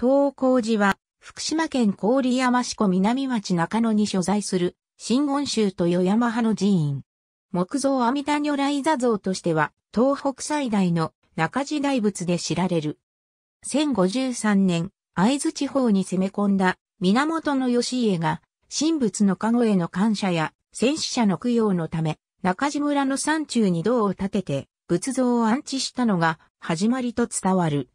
東光寺は、福島県郡山市湖南町中野に所在する、新温州と与山派の寺院。木造阿弥陀如来座像としては、東北最大の中寺大仏で知られる。1053年、会津地方に攻め込んだ源義家が、神仏の加護への感謝や戦死者の供養のため、中寺村の山中に道を建てて、仏像を安置したのが始まりと伝わる。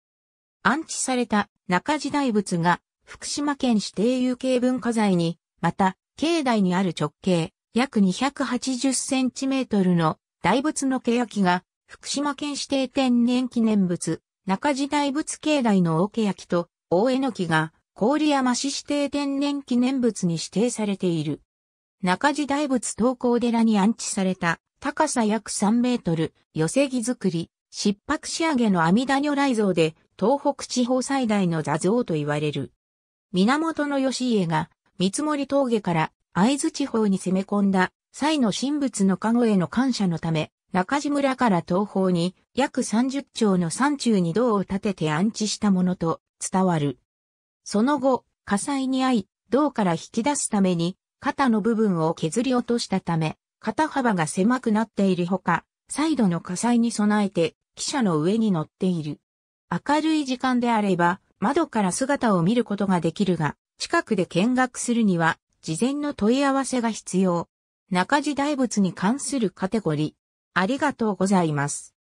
安置された中地大仏が福島県指定有形文化財に、また、境内にある直径約280センチメートルの大仏の欅が福島県指定天然記念物中地大仏境内の大欅と大えの木が郡山市指定天然記念物に指定されている。中地大仏東高寺に安置された高さ約3メートル寄木作り、失白仕上げの阿弥陀如来像で東北地方最大の座像と言われる。源義家が三森峠から会津地方に攻め込んだ際の神仏の加護への感謝のため、中地村から東方に約30丁の山中に銅を立てて安置したものと伝わる。その後、火災に遭い、銅から引き出すために、肩の部分を削り落としたため、肩幅が狭くなっているほか、再度の火災に備えて、汽車の上に乗っている。明るい時間であれば、窓から姿を見ることができるが、近くで見学するには、事前の問い合わせが必要。中地大仏に関するカテゴリー。ありがとうございます。